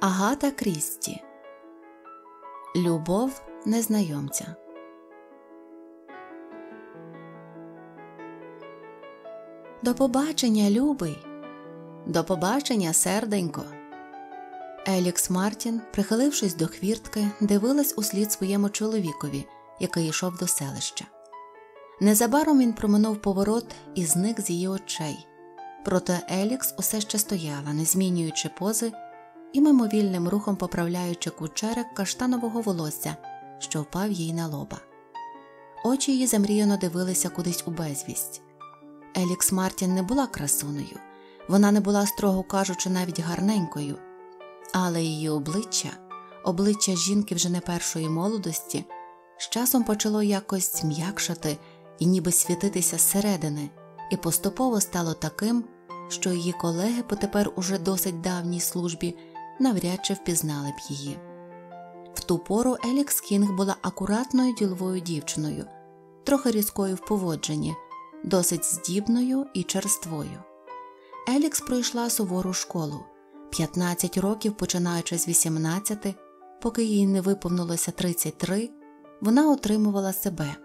Агата Крісті Любов незнайомця. До побачення, любий. До побачення, серденько. Елікс Мартін, прихилившись до хвіртки, дивилась услід своєму чоловікові, який йшов до селища. Незабаром він проминув поворот і зник з її очей. Проте Елікс усе ще стояла, не змінюючи пози і мимовільним рухом поправляючи кучерик каштанового волосся, що впав їй на лоба. Очі її замріяно дивилися кудись у безвість. Елікс Мартін не була красуною, вона не була, строго кажучи, навіть гарненькою, але її обличчя, обличчя жінки вже не першої молодості, з часом почало якось м'якшати і ніби світитися зсередини, і поступово стало таким, що її колеги по тепер уже досить давній службі навряд чи впізнали б її. В ту пору Елікс Кінг була акуратною діловою дівчиною, трохи різкою в поводженні, досить здібною і черствою. Елікс пройшла сувору школу 15 років, починаючи з 18, поки їй не виповнилося 33, вона отримувала себе.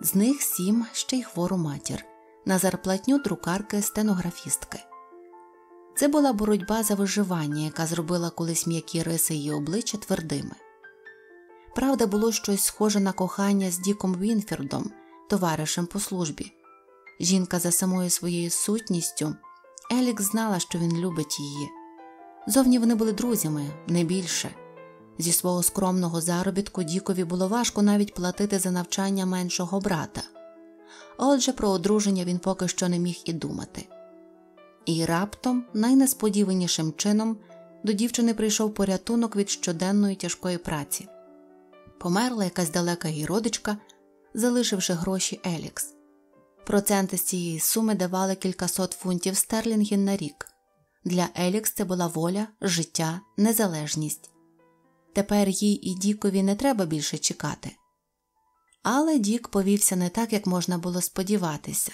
З них сім ще й хвору матір на зарплатню друкарки стенографістки. Це була боротьба за виживання, яка зробила колись м'які риси її обличчя твердими. Правда, було щось схоже на кохання з Діком Вінфердом, товаришем по службі. Жінка за самою своєю сутністю, Елік знала, що він любить її. Зовні вони були друзями, не більше. Зі свого скромного заробітку Дікові було важко навіть платити за навчання меншого брата. Отже, про одруження він поки що не міг і думати. І раптом, найнесподіванішим чином, до дівчини прийшов порятунок від щоденної тяжкої праці. Померла якась далека її родичка, залишивши гроші Елікс. Проценти з цієї суми давали кількасот фунтів стерлінгів на рік. Для Елікс це була воля, життя, незалежність. Тепер їй і Дікові не треба більше чекати. Але Дік повівся не так, як можна було сподіватися.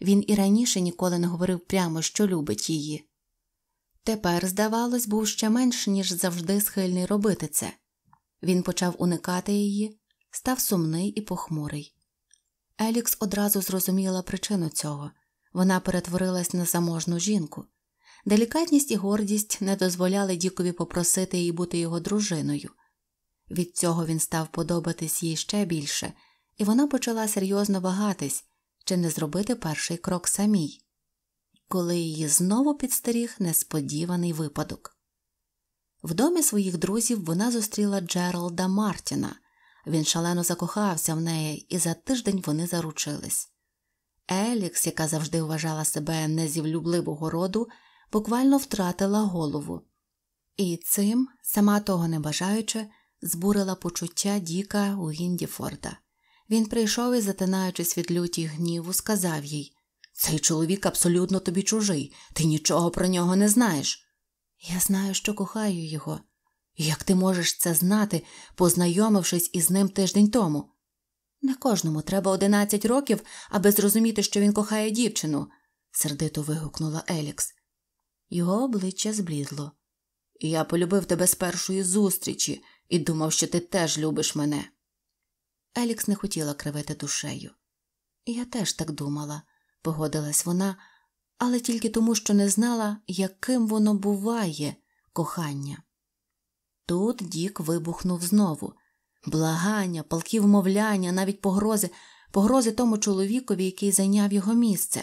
Він і раніше ніколи не говорив прямо, що любить її. Тепер, здавалось, був ще менш, ніж завжди схильний робити це. Він почав уникати її, став сумний і похмурий. Елікс одразу зрозуміла причину цього вона перетворилась на заможну жінку. Делікатність і гордість не дозволяли Дікові попросити її бути його дружиною. Від цього він став подобатись їй ще більше, і вона почала серйозно вагатись, чи не зробити перший крок самій, коли її знову підстеріг несподіваний випадок. В домі своїх друзів вона зустріла Джералда Мартіна. Він шалено закохався в неї, і за тиждень вони заручились. Елікс, яка завжди вважала себе незівлюбливого роду, буквально втратила голову, і цим, сама того не бажаючи, збурила почуття Діка у Гіндіфорда. Він прийшов і, затинаючись від люті гніву, сказав їй Цей чоловік абсолютно тобі чужий, ти нічого про нього не знаєш. Я знаю, що кохаю його. Як ти можеш це знати, познайомившись із ним тиждень тому? Не кожному треба одинадцять років, аби зрозуміти, що він кохає дівчину, сердито вигукнула Елікс. Його обличчя зблідло. Я полюбив тебе з першої зустрічі і думав, що ти теж любиш мене. Елікс не хотіла кривити душею. Я теж так думала, погодилась вона, але тільки тому, що не знала, яким воно буває кохання. Тут Дік вибухнув знову благання, палкі вмовляння, навіть погрози, погрози тому чоловікові, який зайняв його місце.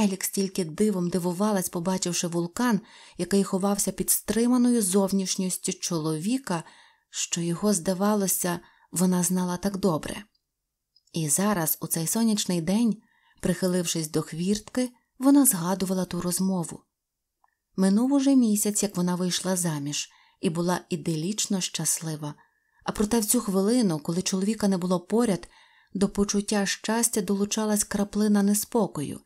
Елікс тільки дивом дивувалась, побачивши вулкан, який ховався під стриманою зовнішністю чоловіка, що його, здавалося, вона знала так добре. І зараз, у цей сонячний день, прихилившись до хвіртки, вона згадувала ту розмову. Минув уже місяць, як вона вийшла заміж, і була іделічно щаслива. А проте в цю хвилину, коли чоловіка не було поряд, до почуття щастя долучалась краплина неспокою.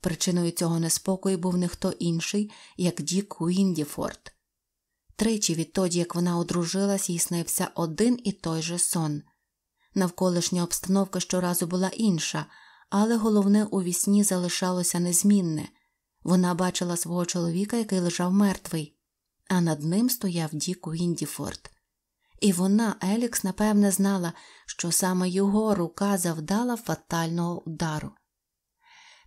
Причиною цього неспокою був не хто інший, як Дік Уіндіфорд. Тричі відтоді, як вона одружилась, їй снився один і той же сон. Навколишня обстановка щоразу була інша, але головне у вісні залишалося незмінне вона бачила свого чоловіка, який лежав мертвий, а над ним стояв Дік Уіндіфорд. І вона, Елікс, напевне, знала, що саме його рука завдала фатального удару.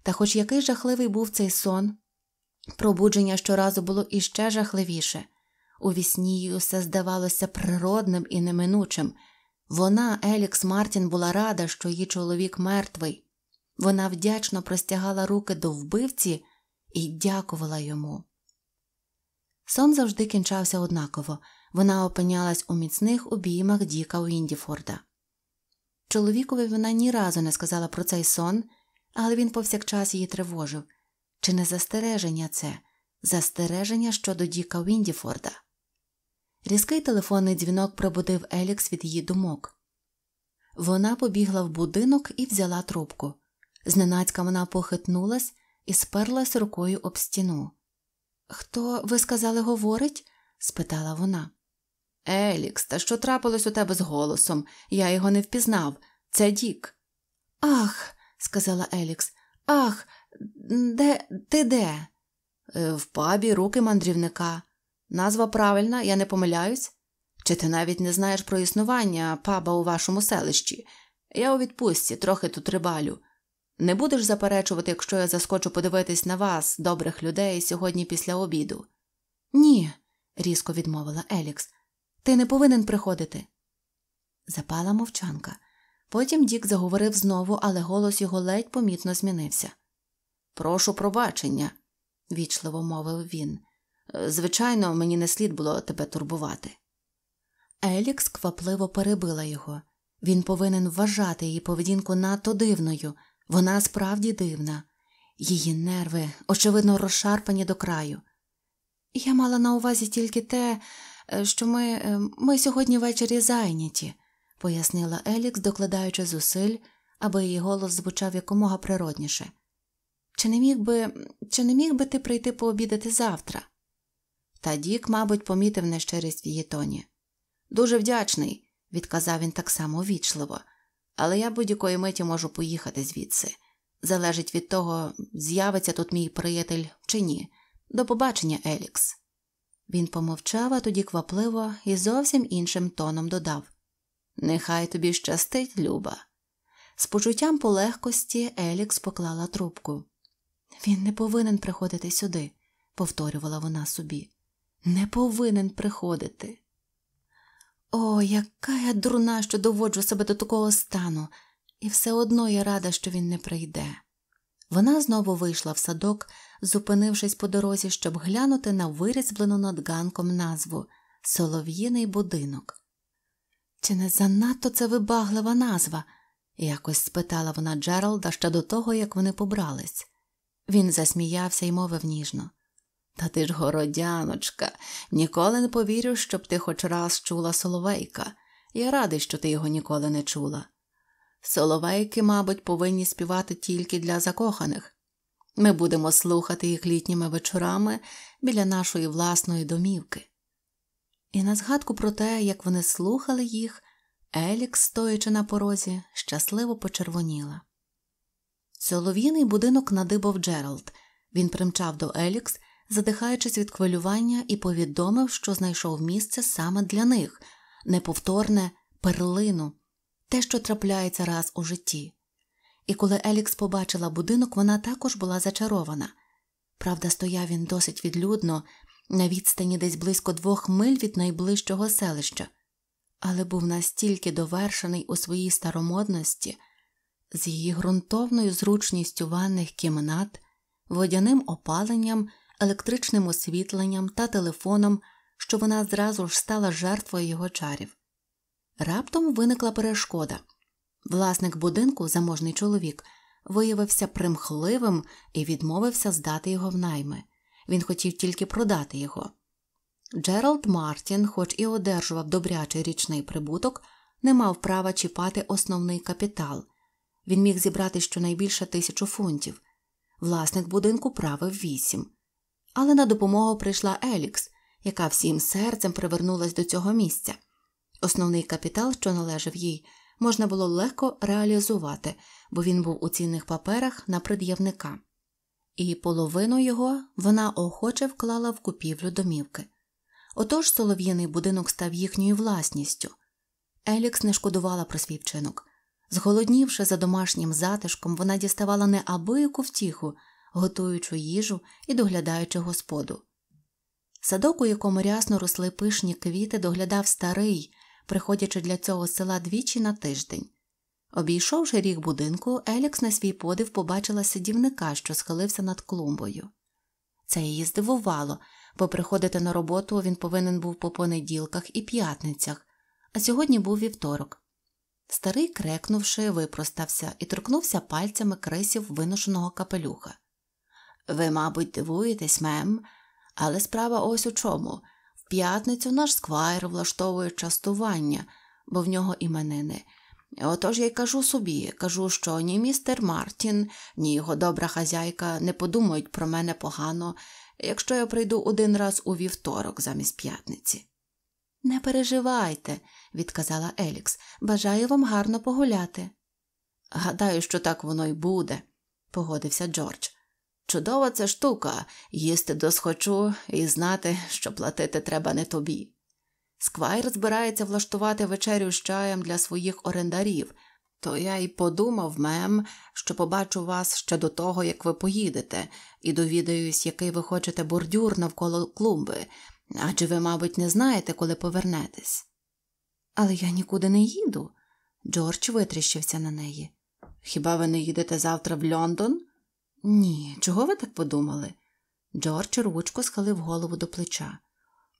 Та хоч який жахливий був цей сон, пробудження щоразу було іще жахливіше. У вісні їй усе здавалося природним і неминучим. Вона, Елікс Мартін, була рада, що її чоловік мертвий. Вона вдячно простягала руки до вбивці і дякувала йому. Сон завжди кінчався однаково вона опинялась у міцних обіймах Діка Уіндіфорда. Чоловікові вона ні разу не сказала про цей сон, але він повсякчас її тривожив чи не застереження це, застереження щодо Діка Уіндіфорда. Різкий телефонний дзвінок пробудив Елікс від її думок. Вона побігла в будинок і взяла трубку. Зненацька вона похитнулась і сперлась рукою об стіну. Хто, ви сказали, говорить? спитала вона. Елікс, та що трапилось у тебе з голосом? Я його не впізнав. Це Дік. Ах, сказала Елікс, ах, де ти де? «Е, в пабі руки мандрівника. Назва правильна, я не помиляюсь? Чи ти навіть не знаєш про існування паба у вашому селищі? Я у відпустці, трохи тут рибалю. Не будеш заперечувати, якщо я заскочу подивитись на вас, добрих людей, сьогодні після обіду? Ні, різко відмовила Елікс. Ти не повинен приходити. Запала мовчанка. Потім Дік заговорив знову, але голос його ледь помітно змінився. Прошу пробачення, вічливо мовив він. Звичайно, мені не слід було тебе турбувати. Елікс квапливо перебила його. Він повинен вважати її поведінку надто дивною, вона справді дивна, її нерви, очевидно, розшарпані до краю. Я мала на увазі тільки те, е, що ми е, ми сьогодні ввечері зайняті, пояснила Елікс, докладаючи зусиль, аби її голос звучав якомога природніше. Чи не міг би, чи не міг би ти прийти пообідати завтра? Та Дік, мабуть, помітив нещирість в її тоні. Дуже вдячний, відказав він так само вічливо, але я будь-якої миті можу поїхати звідси. Залежить від того, з'явиться тут мій приятель чи ні. До побачення, Елікс. Він помовчав, а тоді квапливо і зовсім іншим тоном додав Нехай тобі щастить, Люба. З почуттям полегкості Елікс поклала трубку. Він не повинен приходити сюди, повторювала вона собі не повинен приходити. О, яка я дурна, що доводжу себе до такого стану, і все одно я рада, що він не прийде. Вона знову вийшла в садок, зупинившись по дорозі, щоб глянути на вирізблену над ганком назву Солов'їний будинок. Чи не занадто це вибаглива назва? якось спитала вона Джералда ще до того, як вони побрались. Він засміявся і мовив ніжно. Та ти ж городяночка, ніколи не повірю, щоб ти хоч раз чула Соловейка. Я радий, що ти його ніколи не чула. Соловейки, мабуть, повинні співати тільки для закоханих. Ми будемо слухати їх літніми вечорами біля нашої власної домівки. І на згадку про те, як вони слухали їх, Елікс, стоячи на порозі, щасливо почервоніла. Соловіний будинок надибав Джеральд. Він примчав до Елікс задихаючись від хвилювання, і повідомив, що знайшов місце саме для них неповторне перлину, те, що трапляється раз у житті. І коли Елікс побачила будинок, вона також була зачарована. Правда, стояв він досить відлюдно, на відстані десь близько двох миль від найближчого селища, але був настільки довершений у своїй старомодності, з її ґрунтовною зручністю ванних кімнат, водяним опаленням електричним освітленням та телефоном, що вона зразу ж стала жертвою його чарів. Раптом виникла перешкода. Власник будинку, заможний чоловік, виявився примхливим і відмовився здати його в найми. Він хотів тільки продати його. Джеральд Мартін, хоч і одержував добрячий річний прибуток, не мав права чіпати основний капітал. Він міг зібрати щонайбільше тисячу фунтів. Власник будинку правив вісім. Але на допомогу прийшла Елікс, яка всім серцем привернулась до цього місця. Основний капітал, що належав їй, можна було легко реалізувати, бо він був у цінних паперах на пред'явника, і половину його вона охоче вклала в купівлю домівки. Отож солов'яний будинок став їхньою власністю. Елікс не шкодувала про свій вчинок. Зголоднівши за домашнім затишком, вона діставала неабияку втіху готуючи їжу і доглядаючи господу. Садок, у якому рясно росли пишні квіти, доглядав старий, приходячи для цього села двічі на тиждень. Обійшовши ріг будинку, Елікс на свій подив побачила сидівника, що схилився над клумбою. Це її здивувало, бо приходити на роботу він повинен був по понеділках і п'ятницях, а сьогодні був вівторок. Старий, крекнувши, випростався і торкнувся пальцями крисів виношеного капелюха. Ви, мабуть, дивуєтесь, мем, але справа ось у чому. В п'ятницю наш сквайр влаштовує частування, бо в нього іменини. Отож я й кажу собі, кажу, що ні містер Мартін, ні його добра хазяйка не подумають про мене погано, якщо я прийду один раз у вівторок замість п'ятниці. Не переживайте, відказала Елікс, бажаю вам гарно погуляти. Гадаю, що так воно й буде, погодився Джордж. Чудова це штука їсти досхочу і знати, що платити треба не тобі. Сквайр збирається влаштувати вечерю з чаєм для своїх орендарів, то я й подумав, мем, що побачу вас ще до того, як ви поїдете, і довідаюсь, який ви хочете бордюр навколо клумби, адже ви, мабуть, не знаєте, коли повернетесь. Але я нікуди не їду. Джордж витріщився на неї. Хіба ви не їдете завтра в Лондон? Ні, чого ви так подумали? Джордж ручку схилив голову до плеча.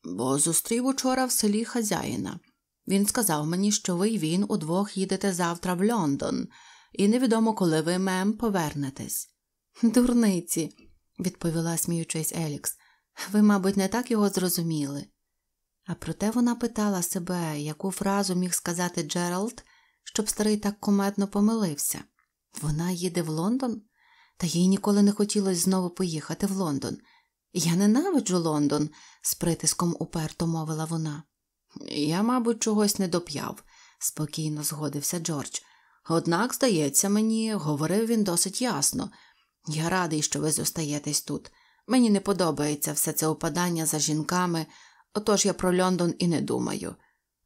Бо зустрів учора в селі хазяїна. Він сказав мені, що ви й він удвох їдете завтра в Лондон, і невідомо, коли ви, мем, повернетесь. Дурниці, відповіла, сміючись, Елікс, ви, мабуть, не так його зрозуміли. А проте вона питала себе, яку фразу міг сказати Джеральд, щоб старий так кометно помилився. Вона їде в Лондон? Та їй ніколи не хотілося знову поїхати в Лондон. Я ненавиджу Лондон, з притиском уперто мовила вона. Я, мабуть, чогось не доп'яв, спокійно згодився Джордж. Однак, здається, мені говорив він досить ясно. Я радий, що ви зостаєтесь тут. Мені не подобається все це опадання за жінками, отож я про Лондон і не думаю.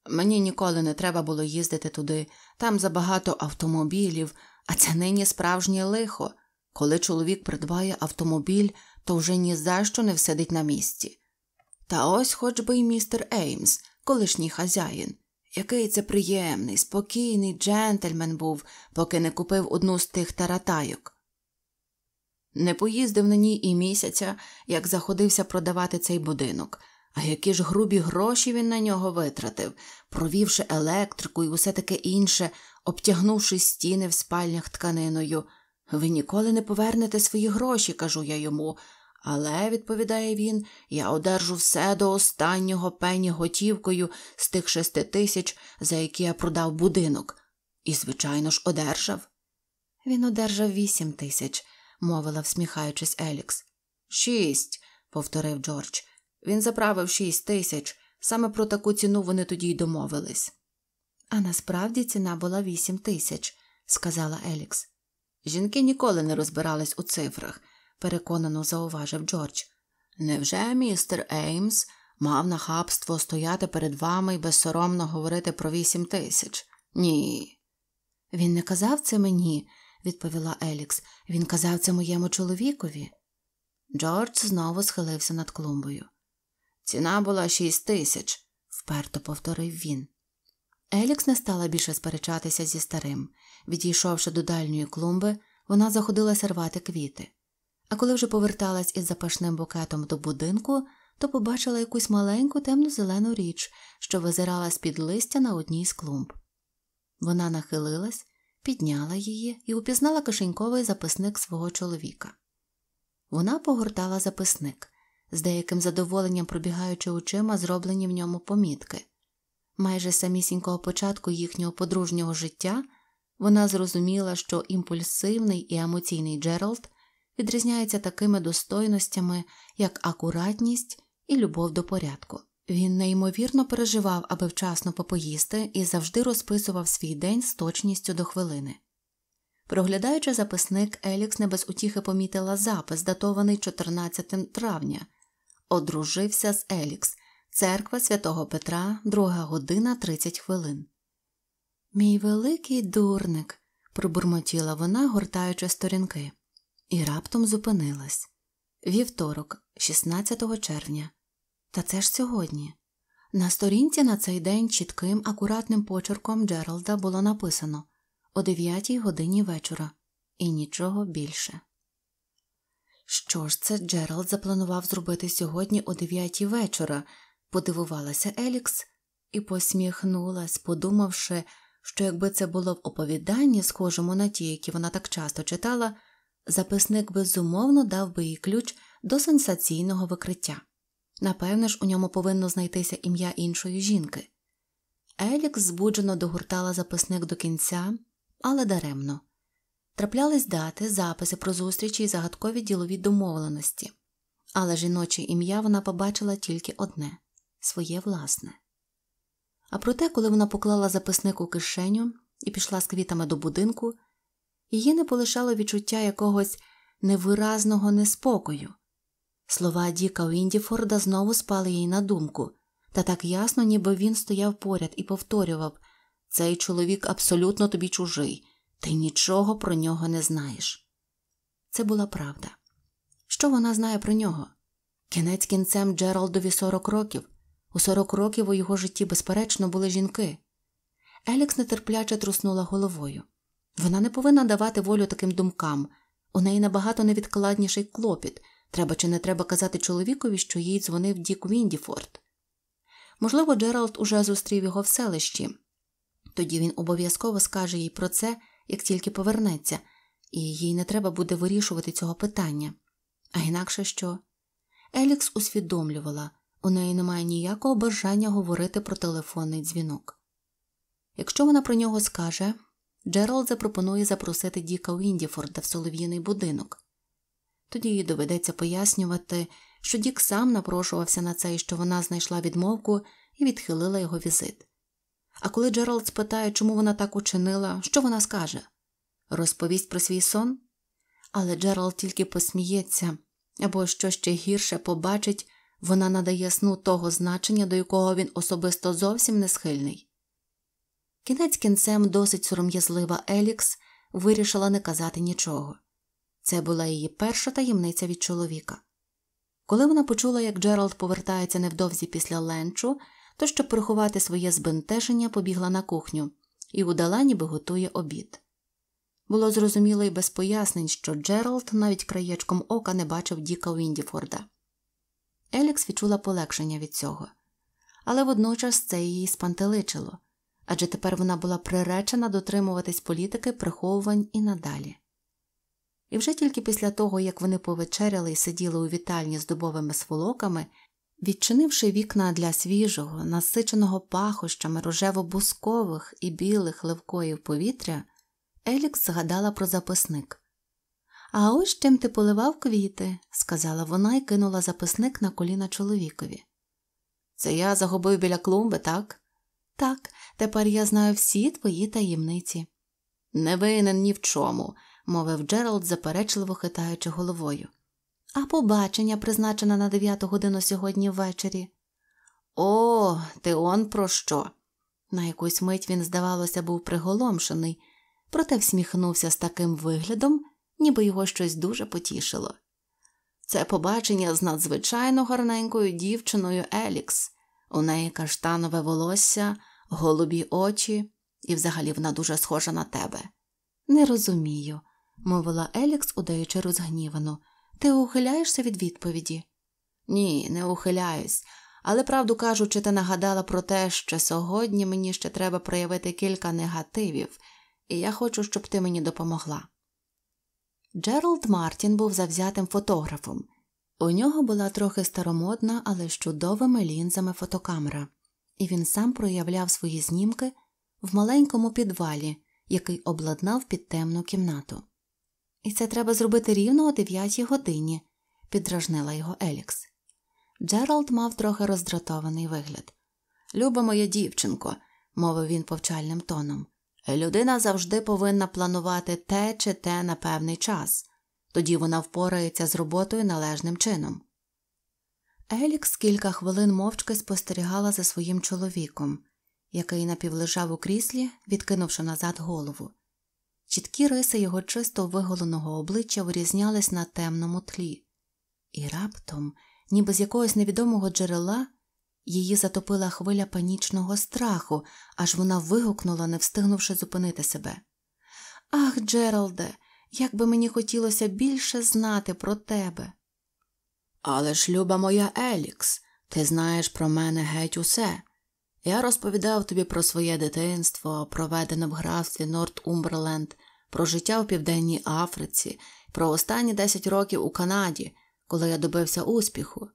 Мені ніколи не треба було їздити туди, там забагато автомобілів, а це нині справжнє лихо. Коли чоловік придбає автомобіль, то вже ні за що не всидить на місці. Та ось хоч би й містер Еймс, колишній хазяїн, який це приємний, спокійний джентльмен був, поки не купив одну з тих таратайок. Не поїздив на ній і місяця, як заходився продавати цей будинок, а які ж грубі гроші він на нього витратив, провівши електрику і усе таке інше, обтягнувши стіни в спальнях тканиною. Ви ніколи не повернете свої гроші, кажу я йому. Але, відповідає він, я одержу все до останнього пені готівкою з тих шести тисяч, за які я продав будинок. І, звичайно ж, одержав. Він одержав вісім тисяч, мовила, всміхаючись, Елікс. Шість, повторив Джордж. Він заправив шість тисяч. Саме про таку ціну вони тоді й домовились. А насправді ціна була вісім тисяч, сказала Елікс. Жінки ніколи не розбирались у цифрах, переконано зауважив Джордж. Невже містер Еймс мав нахабство стояти перед вами і безсоромно говорити про вісім тисяч? Ні. Він не казав це мені, відповіла Елікс. Він казав це моєму чоловікові. Джордж знову схилився над клумбою. Ціна була шість тисяч, вперто повторив він. Елікс не стала більше сперечатися зі старим. Відійшовши до дальньої клумби, вона заходилася рвати квіти. А коли вже поверталась із запашним букетом до будинку, то побачила якусь маленьку темно зелену річ, що визирала з під листя на одній з клумб. Вона нахилилась, підняла її і упізнала кишеньковий записник свого чоловіка. Вона погортала записник, з деяким задоволенням пробігаючи очима зроблені в ньому помітки майже самісінького початку їхнього подружнього життя вона зрозуміла, що імпульсивний і емоційний Джеральд відрізняється такими достойностями, як акуратність і любов до порядку. Він неймовірно переживав, аби вчасно попоїсти і завжди розписував свій день з точністю до хвилини. Проглядаючи записник, Елікс не без утіхи помітила запис, датований 14 травня, одружився з Елікс. Церква святого Петра, 2 година 30 хвилин. Мій великий дурник, пробурмотіла вона, гортаючи сторінки, і раптом зупинилась. Вівторок, 16 червня. Та це ж сьогодні. На сторінці на цей день чітким, акуратним почерком Джералда було написано о 9 годині вечора, і нічого більше. Що ж це Джералд запланував зробити сьогодні о 9 вечора? подивувалася Елікс і посміхнулась, подумавши, що якби це було в оповіданні, схожому на ті, які вона так часто читала, записник безумовно дав би їй ключ до сенсаційного викриття. Напевне ж, у ньому повинно знайтися ім'я іншої жінки. Елікс збуджено догортала записник до кінця, але даремно. Траплялись дати, записи про зустрічі і загадкові ділові домовленості, але жіноче ім'я вона побачила тільки одне своє власне. А проте, коли вона поклала записник у кишеню і пішла з квітами до будинку, її не полишало відчуття якогось невиразного неспокою. Слова Діка Уіндіфорда знову спали їй на думку, та так ясно, ніби він стояв поряд і повторював цей чоловік абсолютно тобі чужий, ти нічого про нього не знаєш. Це була правда. Що вона знає про нього? Кінець кінцем Джералдові 40 років, у сорок років у його житті, безперечно, були жінки. Елікс нетерпляче труснула головою. Вона не повинна давати волю таким думкам. У неї набагато невідкладніший клопіт треба чи не треба казати чоловікові, що їй дзвонив Дік Віндіфорд. Можливо, Джеральд уже зустрів його в селищі, тоді він обов'язково скаже їй про це, як тільки повернеться, і їй не треба буде вирішувати цього питання. А інакше що? Елікс усвідомлювала. У неї немає ніякого бажання говорити про телефонний дзвінок. Якщо вона про нього скаже, Джеральд запропонує запросити Діка Уіндіфорда в солов'їний будинок, тоді їй доведеться пояснювати, що Дік сам напрошувався на це і що вона знайшла відмовку і відхилила його візит. А коли Джеральд спитає, чому вона так учинила, що вона скаже? Розповість про свій сон? Але Джеральд тільки посміється або що ще гірше побачить. Вона надає сну того значення, до якого він особисто зовсім не схильний. Кінець кінцем досить сором'язлива Елікс вирішила не казати нічого це була її перша таємниця від чоловіка. Коли вона почула, як Джеральд повертається невдовзі після ленчу, то, щоб приховати своє збентеження, побігла на кухню і удала, ніби готує обід. Було зрозуміло і без пояснень, що Джеральд навіть краєчком ока не бачив Діка Уіндіфорда. Елікс відчула полегшення від цього, але водночас це її спантеличило адже тепер вона була приречена дотримуватись політики приховувань і надалі. І вже тільки після того, як вони повечеряли і сиділи у вітальні з дубовими сволоками, відчинивши вікна для свіжого, насиченого пахощами рожево-бускових і білих левкоїв повітря, Елікс згадала про записник. А ось чим ти поливав квіти, сказала вона і кинула записник на коліна чоловікові. Це я загубив біля клумби, так? Так, тепер я знаю всі твої таємниці. Не винен ні в чому, мовив Джеральд, заперечливо хитаючи головою. А побачення призначене на дев'яту годину сьогодні ввечері. О, ти он про що? На якусь мить він, здавалося, був приголомшений, проте всміхнувся з таким виглядом, ніби його щось дуже потішило. Це побачення з надзвичайно гарненькою дівчиною Елікс, у неї каштанове волосся, голубі очі, і взагалі вона дуже схожа на тебе. Не розумію, мовила Елікс, удаючи розгнівану. Ти ухиляєшся від відповіді? Ні, не ухиляюсь, але правду кажучи, ти нагадала про те, що сьогодні мені ще треба проявити кілька негативів, і я хочу, щоб ти мені допомогла. Джеральд Мартін був завзятим фотографом. У нього була трохи старомодна, але з чудовими лінзами фотокамера, і він сам проявляв свої знімки в маленькому підвалі, який обладнав під темну кімнату. І це треба зробити рівно о дев'ятій годині, підражнила його Елікс. Джеральд мав трохи роздратований вигляд. Люба моя дівчинко, мовив він повчальним тоном, Людина завжди повинна планувати те чи те на певний час, тоді вона впорається з роботою належним чином. Елікс кілька хвилин мовчки спостерігала за своїм чоловіком, який напівлежав у кріслі, відкинувши назад голову. Чіткі риси його чисто виголеного обличчя вирізнялись на темному тлі, і раптом, ніби з якогось невідомого джерела, Її затопила хвиля панічного страху, аж вона вигукнула, не встигнувши зупинити себе. Ах, Джералде, як би мені хотілося більше знати про тебе. Але ж, люба моя Елікс, ти знаєш про мене геть усе. Я розповідав тобі про своє дитинство, проведене в графстві Норт-Умберленд, про життя в Південній Африці, про останні десять років у Канаді, коли я добився успіху.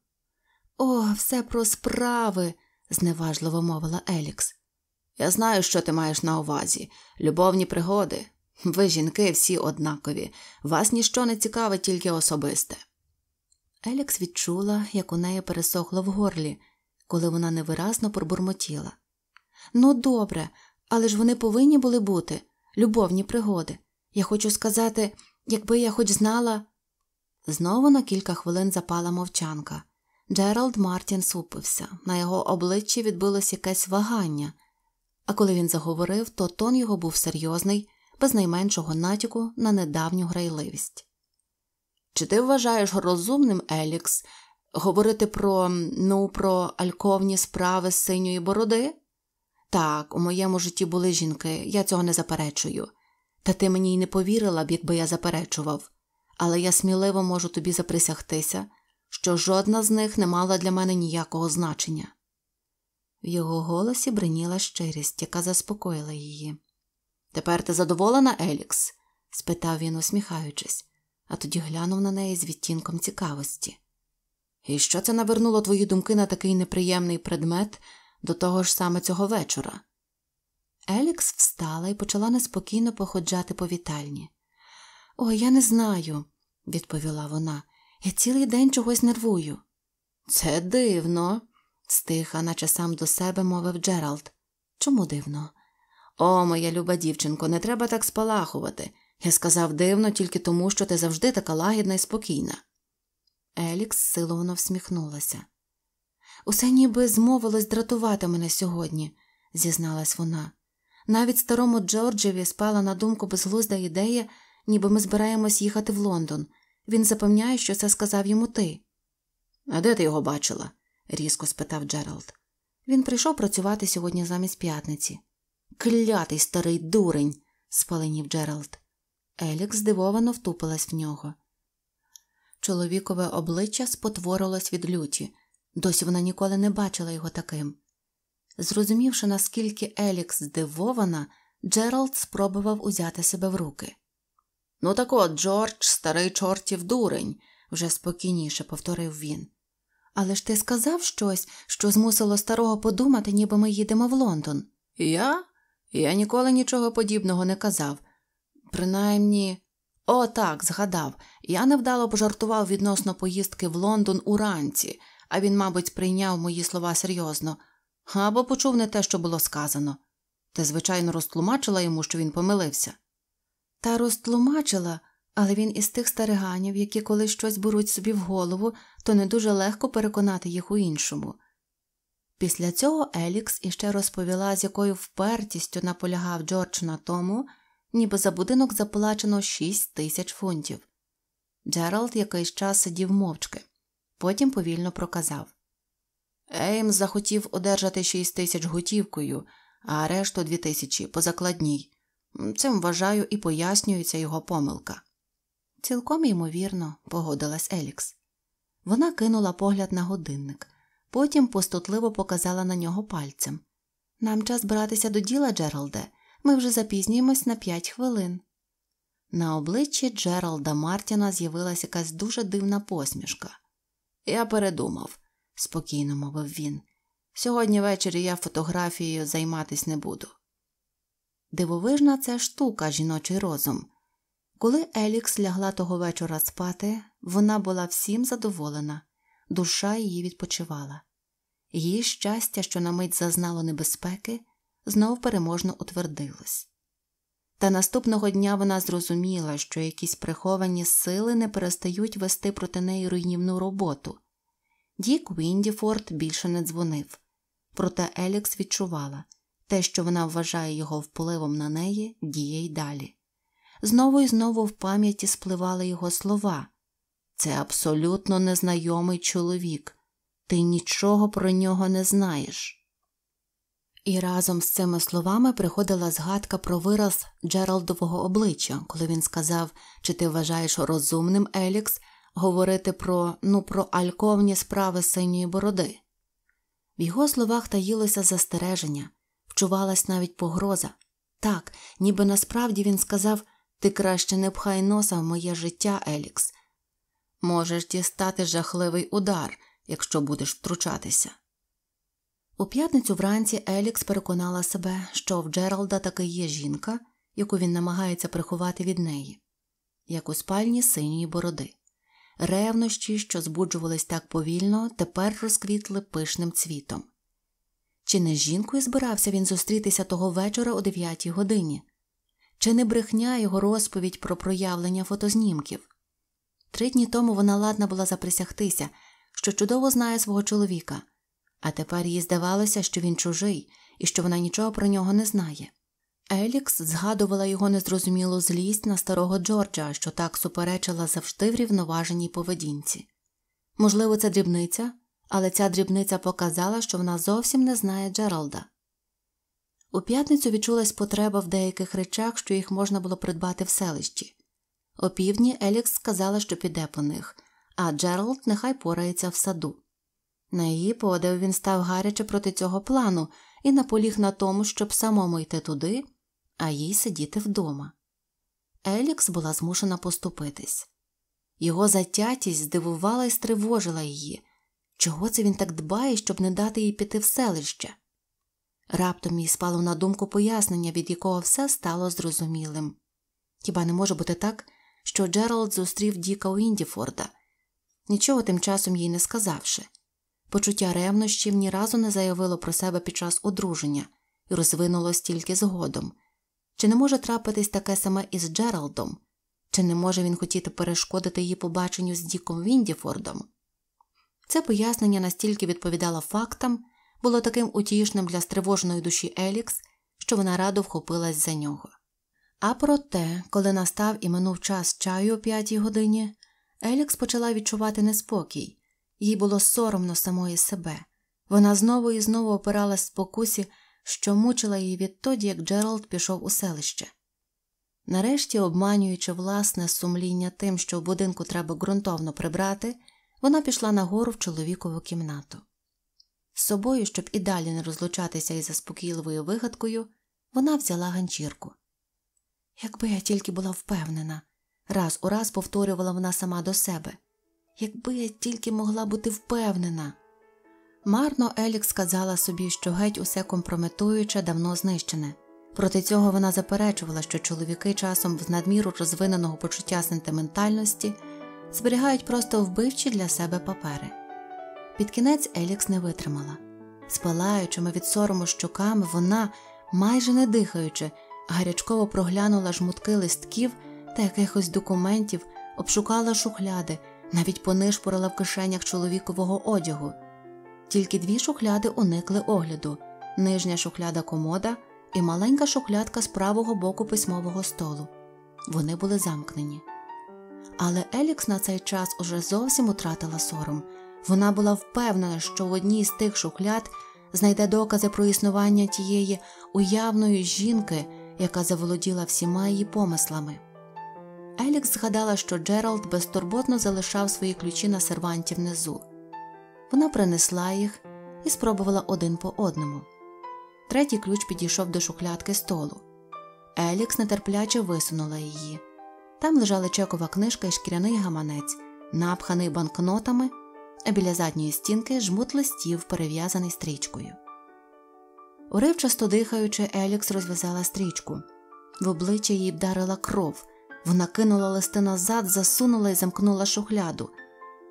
О, все про справи, зневажливо мовила Елікс. Я знаю, що ти маєш на увазі любовні пригоди. Ви, жінки, всі однакові, вас ніщо не цікавить, тільки особисте. Елікс відчула, як у неї пересохло в горлі, коли вона невиразно пробурмотіла. Ну, добре, але ж вони повинні були бути любовні пригоди. Я хочу сказати, якби я хоч знала. Знову на кілька хвилин запала мовчанка. Джеральд Мартін супився, на його обличчі відбилось якесь вагання, а коли він заговорив, то тон його був серйозний, без найменшого натяку на недавню грайливість. Чи ти вважаєш розумним, Елікс, говорити про ну, про альковні справи з синьої бороди? Так, у моєму житті були жінки, я цього не заперечую. Та ти мені й не повірила б, якби я заперечував, але я сміливо можу тобі заприсягтися що жодна з них не мала для мене ніякого значення. В його голосі бриніла щирість, яка заспокоїла її. Тепер ти задоволена, Елікс? спитав він, усміхаючись, а тоді глянув на неї з відтінком цікавості. І що це навернуло твої думки на такий неприємний предмет до того ж саме цього вечора? Елікс встала і почала неспокійно походжати по вітальні. О, я не знаю, відповіла вона. Я цілий день чогось нервую. Це дивно, стиха, наче сам до себе мовив Джеральд. Чому дивно? О, моя люба дівчинко, не треба так спалахувати. Я сказав дивно тільки тому, що ти завжди така лагідна і спокійна. Елікс силовно всміхнулася. Усе ніби змовилось дратувати мене сьогодні, зізналась вона. Навіть старому Джорджеві спала на думку безглузда ідея, ніби ми збираємось їхати в Лондон, він запевняє, що це сказав йому ти. А де ти його бачила? різко спитав Джеральд. Він прийшов працювати сьогодні замість п'ятниці. Клятий старий дурень, спаленів Джеральд. Елік здивовано втупилась в нього. Чоловікове обличчя спотворилось від люті, досі вона ніколи не бачила його таким. Зрозумівши, наскільки Елікс здивована, Джеральд спробував узяти себе в руки. Ну так от, Джордж, старий чортів дурень, вже спокійніше повторив він. Але ж ти сказав щось, що змусило старого подумати, ніби ми їдемо в Лондон. Я? Я ніколи нічого подібного не казав. Принаймні, о, так, згадав. Я невдало пожартував відносно поїздки в Лондон уранці, а він, мабуть, прийняв мої слова серйозно, або почув не те, що було сказано. Ти, звичайно, розтлумачила йому, що він помилився та розтлумачила, але він із тих стариганів, які коли щось беруть собі в голову, то не дуже легко переконати їх у іншому. Після цього Елікс іще розповіла, з якою впертістю наполягав Джордж на тому, ніби за будинок заплачено 6 тисяч фунтів. Джеральд якийсь час сидів мовчки, потім повільно проказав Ейм захотів одержати 6 тисяч готівкою, а решту 2 тисячі позакладній. Цим вважаю і пояснюється його помилка. Цілком ймовірно, погодилась Елікс. Вона кинула погляд на годинник, потім постутливо показала на нього пальцем. Нам час братися до діла, Джералде, ми вже запізнюємось на п'ять хвилин. На обличчі Джералда Мартіна з'явилася якась дуже дивна посмішка. Я передумав, спокійно мовив він. Сьогодні ввечері я фотографією займатись не буду. Дивовижна ця штука жіночий розум. Коли Елікс лягла того вечора спати, вона була всім задоволена, душа її відпочивала. Її щастя, що на мить зазнало небезпеки, знов переможно утвердилось. Та наступного дня вона зрозуміла, що якісь приховані сили не перестають вести проти неї руйнівну роботу. Дік Віндіфорд більше не дзвонив, проте Елікс відчувала. Те, що вона вважає його впливом на неї, діє й далі. Знову і знову в пам'яті спливали його слова це абсолютно незнайомий чоловік, ти нічого про нього не знаєш. І разом з цими словами приходила згадка про вираз Джералдового обличчя, коли він сказав, чи ти вважаєш розумним Елікс говорити про ну, про альковні справи синьої бороди. В його словах таїлося застереження. Чувалась навіть погроза. Так, ніби насправді він сказав ти краще не пхай носа в моє життя, Елікс. Можеш дістати жахливий удар, якщо будеш втручатися. У п'ятницю вранці Елікс переконала себе, що в Джералда таки є жінка, яку він намагається приховати від неї, як у спальні синьої бороди. Ревнощі, що збуджувались так повільно, тепер розквітли пишним цвітом. Чи не з жінкою збирався він зустрітися того вечора о 9 годині? Чи не брехня його розповідь про проявлення фотознімків? Три дні тому вона ладна була заприсягтися, що чудово знає свого чоловіка, а тепер їй здавалося, що він чужий і що вона нічого про нього не знає. Елікс згадувала його незрозумілу злість на старого Джорджа, що так суперечила завжди в рівноваженій поведінці. Можливо, це дрібниця, але ця дрібниця показала, що вона зовсім не знає Джералда. У п'ятницю відчулась потреба в деяких речах, що їх можна було придбати в селищі. О півдні Елікс сказала, що піде по них, а Джералд нехай порається в саду. На її подив він став гаряче проти цього плану і наполіг на тому, щоб самому йти туди, а їй сидіти вдома. Елікс була змушена поступитись. Його затятість здивувала і стривожила її, Чого це він так дбає, щоб не дати їй піти в селище? Раптом їй спало на думку пояснення, від якого все стало зрозумілим. Хіба не може бути так, що Джеральд зустрів Діка Уіндіфорда? нічого тим часом їй не сказавши. Почуття ревнощів ні разу не заявило про себе під час одруження і розвинулось тільки згодом. Чи не може трапитись таке саме із Джералдом? Чи не може він хотіти перешкодити її побаченню з Діком Віндіфордом? Це пояснення настільки відповідало фактам, було таким утішним для стривоженої душі Елікс, що вона радо вхопилась за нього. А проте, коли настав і минув час чаю о п'ятій годині, Елікс почала відчувати неспокій, їй було соромно самої себе. Вона знову і знову опиралась спокусі, що мучила її відтоді, як Джеральд пішов у селище. Нарешті, обманюючи власне сумління тим, що в будинку треба ґрунтовно прибрати, вона пішла нагору в чоловікову кімнату. З собою, щоб і далі не розлучатися із заспокійливою вигадкою, вона взяла ганчірку. Якби я тільки була впевнена, раз у раз повторювала вона сама до себе, якби я тільки могла бути впевнена. Марно Елік сказала собі, що геть усе компрометуюче давно знищене. Проти цього вона заперечувала, що чоловіки часом з надміру розвиненого почуття сентиментальності зберігають просто вбивчі для себе папери. Під кінець Елікс не витримала. Спалаючими від сорому щоками вона, майже не дихаючи, гарячково проглянула жмутки листків та якихось документів, обшукала шухляди, навіть понишпурила в кишенях чоловікового одягу. Тільки дві шухляди уникли огляду нижня шухляда комода і маленька шухлядка з правого боку письмового столу. Вони були замкнені. Але Елікс на цей час уже зовсім утратила сором. Вона була впевнена, що в одній з тих шухляд знайде докази про існування тієї уявної жінки, яка заволоділа всіма її помислами. Елікс згадала, що Джеральд безтурботно залишав свої ключі на серванті внизу. Вона принесла їх і спробувала один по одному. Третій ключ підійшов до шухлядки столу. Елікс нетерпляче висунула її. Там лежали чекова книжка і шкіряний гаманець, напханий банкнотами, а біля задньої стінки жмут листів, перев'язаний стрічкою. Уривчасто дихаючи, Елікс розв'язала стрічку. В обличчя їй вдарила кров, вона кинула листи назад, засунула і замкнула шухляду.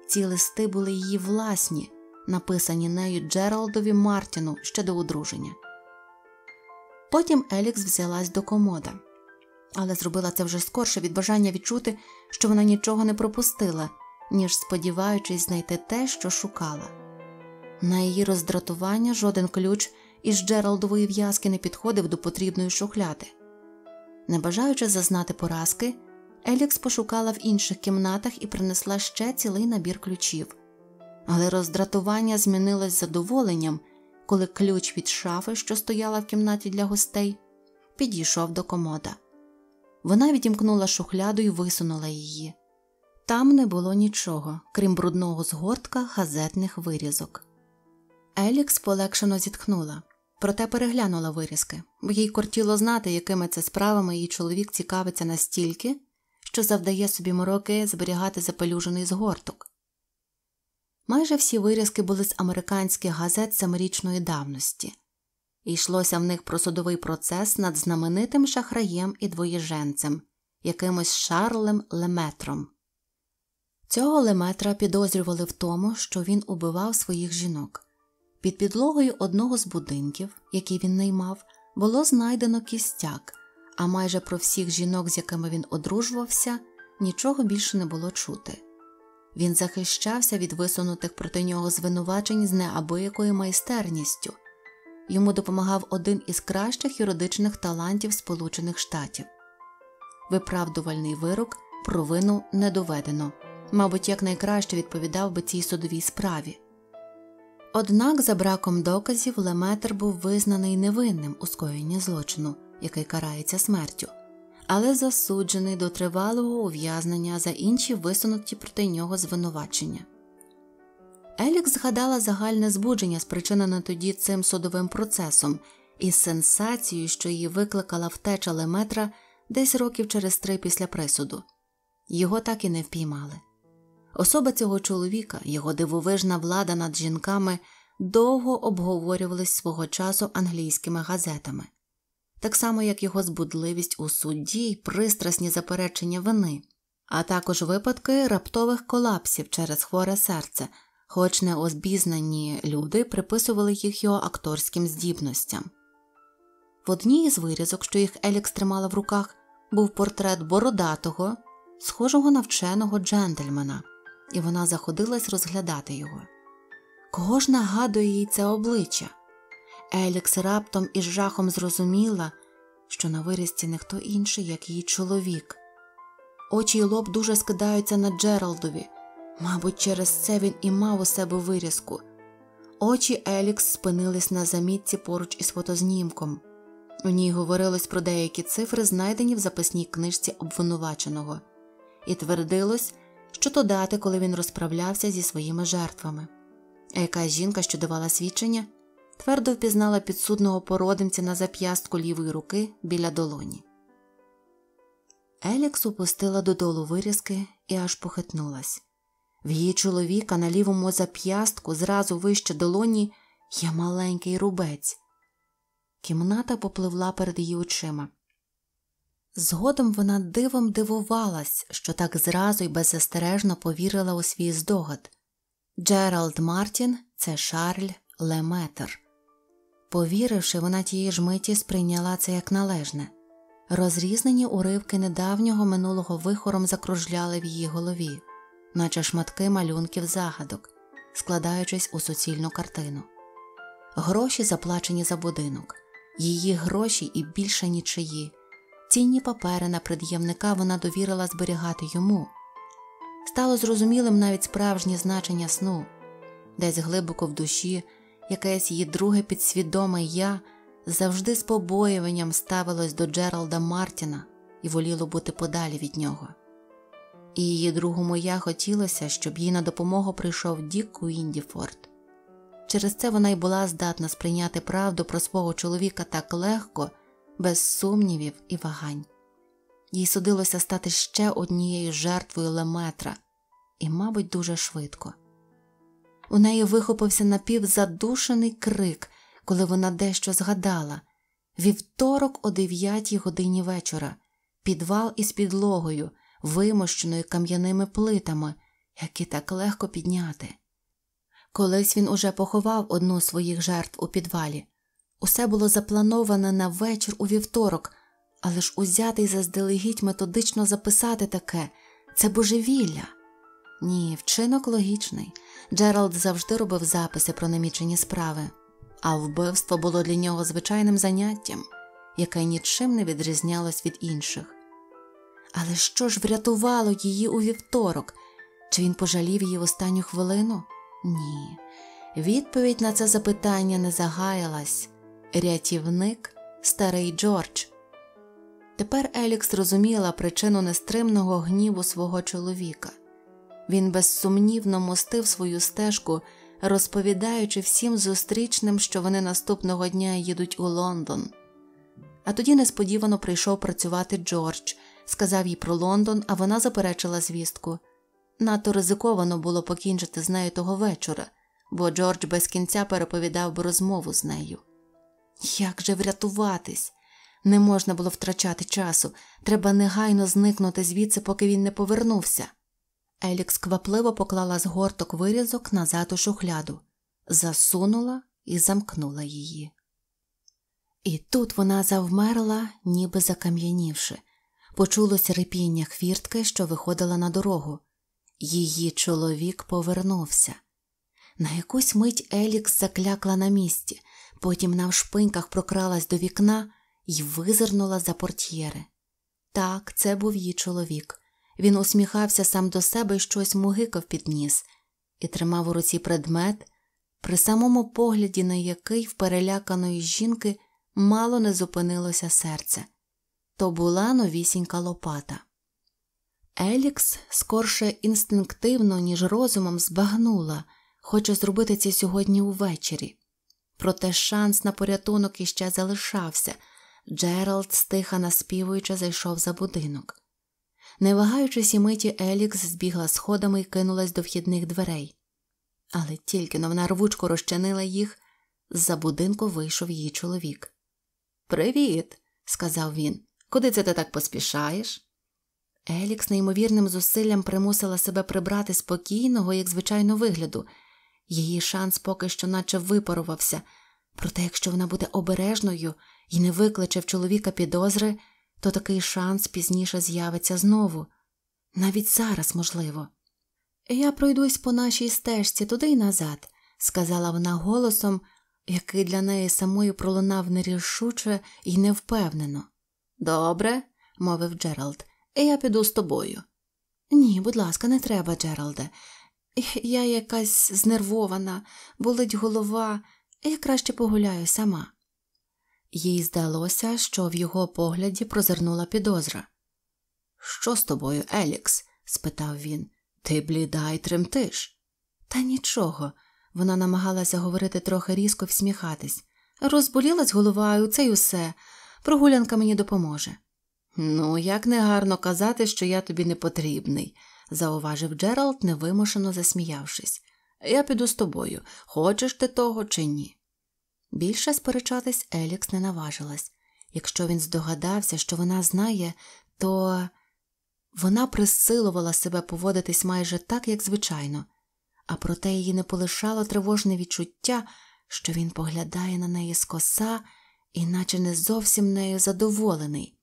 Ці листи були її власні, написані нею Джералдові Мартіну ще до одруження. Потім Елікс взялась до комода але зробила це вже скорше від бажання відчути, що вона нічого не пропустила, ніж сподіваючись знайти те, що шукала. На її роздратування жоден ключ із Джералдової в'язки не підходив до потрібної шухляди. Не бажаючи зазнати поразки, Елікс пошукала в інших кімнатах і принесла ще цілий набір ключів, але роздратування змінилось задоволенням, коли ключ від шафи, що стояла в кімнаті для гостей, підійшов до комода. Вона відімкнула шухляду і висунула її. Там не було нічого, крім брудного згортка газетних вирізок. Елікс полегшено зітхнула, проте переглянула вирізки, бо їй кортіло знати, якими це справами її чоловік цікавиться настільки, що завдає собі мороки зберігати запелюжений згорток. Майже всі вирізки були з американських газет семирічної давності йшлося в них про судовий процес над знаменитим шахраєм і двоєженцем, якимось Шарлем Леметром. Цього Леметра підозрювали в тому, що він убивав своїх жінок. Під підлогою одного з будинків, який він наймав, було знайдено кістяк, а майже про всіх жінок, з якими він одружувався, нічого більше не було чути. Він захищався від висунутих проти нього звинувачень з неабиякою майстерністю йому допомагав один із кращих юридичних талантів Сполучених Штатів. Виправдувальний вирок провину не доведено, мабуть, як найкраще відповідав би цій судовій справі. Однак, за браком доказів, Леметр був визнаний невинним у скоєнні злочину, який карається смертю, але засуджений до тривалого ув'язнення за інші висунуті проти нього звинувачення. Елік згадала загальне збудження, спричинене тоді цим судовим процесом, і сенсацію, що її викликала втеча Леметра десь років через три після присуду. Його так і не впіймали. Особа цього чоловіка, його дивовижна влада над жінками, довго обговорювались свого часу англійськими газетами, так само як його збудливість у судді й пристрасні заперечення вини, а також випадки раптових колапсів через хворе серце хоч неозбізнані люди приписували їх його акторським здібностям. В одній із вирізок, що їх Елікс тримала в руках, був портрет бородатого, схожого на вченого джентльмена, і вона заходилась розглядати його. Кого ж нагадує їй це обличчя? Елікс раптом із жахом зрозуміла, що на вирізці не хто інший, як її чоловік. Очі й лоб дуже скидаються на Джералдові, Мабуть, через це він і мав у себе вирізку. Очі Елікс спинились на замітці поруч із фотознімком. У ній говорилось про деякі цифри, знайдені в записній книжці обвинуваченого, і твердилось, що то дати, коли він розправлявся зі своїми жертвами. А якась жінка, що давала свідчення, твердо впізнала підсудного породимця на зап'ястку лівої руки біля долоні. Елікс упустила додолу вирізки і аж похитнулась. В її чоловіка на лівому зап'ястку, зразу вище долоні, є маленький рубець. Кімната попливла перед її очима. Згодом вона дивом дивувалась, що так зразу й беззастережно повірила у свій здогад. Джеральд Мартін це Шарль Леметер. Повіривши, вона тієї ж миті сприйняла це як належне. Розрізнені уривки недавнього минулого вихором закружляли в її голові наче шматки малюнків загадок, складаючись у суцільну картину. Гроші заплачені за будинок, її гроші і більше нічиї. Цінні папери на пред'ємника вона довірила зберігати йому. Стало зрозумілим навіть справжнє значення сну, десь глибоко в душі, якесь її друге підсвідоме я завжди з побоюванням ставилось до Джералда Мартіна і воліло бути подалі від нього і її другу моя хотілося, щоб їй на допомогу прийшов Дік Куіндіфорд. Через це вона й була здатна сприйняти правду про свого чоловіка так легко, без сумнівів і вагань. Їй судилося стати ще однією жертвою леметра, і, мабуть, дуже швидко. У неї вихопився напівзадушений крик, коли вона дещо згадала вівторок о 9 годині вечора, підвал із підлогою, вимощеної кам'яними плитами, які так легко підняти. Колись він уже поховав одну з своїх жертв у підвалі. Усе було заплановане на вечір у вівторок, але ж узятий заздалегідь методично записати таке це божевілля. Ні, вчинок логічний. Джеральд завжди робив записи про намічені справи, а вбивство було для нього звичайним заняттям, яке нічим не відрізнялось від інших. Але що ж врятувало її у вівторок? Чи він пожалів її в останню хвилину? Ні. Відповідь на це запитання не загаялась рятівник старий Джордж. Тепер Елікс розуміла причину нестримного гніву свого чоловіка. Він безсумнівно мостив свою стежку, розповідаючи всім зустрічним, що вони наступного дня їдуть у Лондон. А тоді несподівано прийшов працювати Джордж сказав їй про Лондон, а вона заперечила звістку. Надто ризиковано було покінчити з нею того вечора, бо Джордж без кінця переповідав би розмову з нею. Як же врятуватись? Не можна було втрачати часу, треба негайно зникнути звідси, поки він не повернувся. Елікс квапливо поклала згорток вирізок назад у шухляду, засунула і замкнула її. І тут вона завмерла, ніби закам'янівши почулося рипіння хвіртки, що виходила на дорогу. Її чоловік повернувся. На якусь мить Елікс заклякла на місці, потім навшпиньках прокралась до вікна і визирнула за портьєри. Так, це був її чоловік. Він усміхався сам до себе і щось мугикав під ніс і тримав у руці предмет, при самому погляді на який в переляканої жінки мало не зупинилося серце то була новісінька лопата. Елікс скорше інстинктивно, ніж розумом, збагнула, хоче зробити це сьогодні увечері. Проте шанс на порятунок іще залишався. Джеральд, стиха наспівуючи, зайшов за будинок. Не вагаючись і миті, Елікс збігла сходами і кинулась до вхідних дверей. Але тільки но вона рвучко розчинила їх, з за будинку вийшов її чоловік. Привіт, сказав він. Куди це ти так поспішаєш? Елікс неймовірним зусиллям примусила себе прибрати спокійного, як звичайно, вигляду. Її шанс поки що наче випарувався, проте якщо вона буде обережною і не викличе в чоловіка підозри, то такий шанс пізніше з'явиться знову, навіть зараз, можливо. Я пройдусь по нашій стежці туди й назад, сказала вона голосом, який для неї самої пролунав нерішуче і невпевнено. Добре, мовив Джеральд, я піду з тобою. Ні, будь ласка, не треба, Джералде. Я якась знервована, болить голова, я краще погуляю сама. Їй здалося, що в його погляді прозирнула підозра. Що з тобою, Елікс? спитав він. Ти бліда й тремтиш. Та нічого. Вона намагалася говорити трохи різко всміхатись. Розболілась головою, це й усе, прогулянка мені допоможе. Ну, як негарно казати, що я тобі не потрібний, зауважив Джеральд, невимушено засміявшись. Я піду з тобою, хочеш ти того чи ні. Більше сперечатись Елікс не наважилась. Якщо він здогадався, що вона знає, то вона присилувала себе поводитись майже так, як звичайно, а проте її не полишало тривожне відчуття, що він поглядає на неї скоса і наче не зовсім нею задоволений.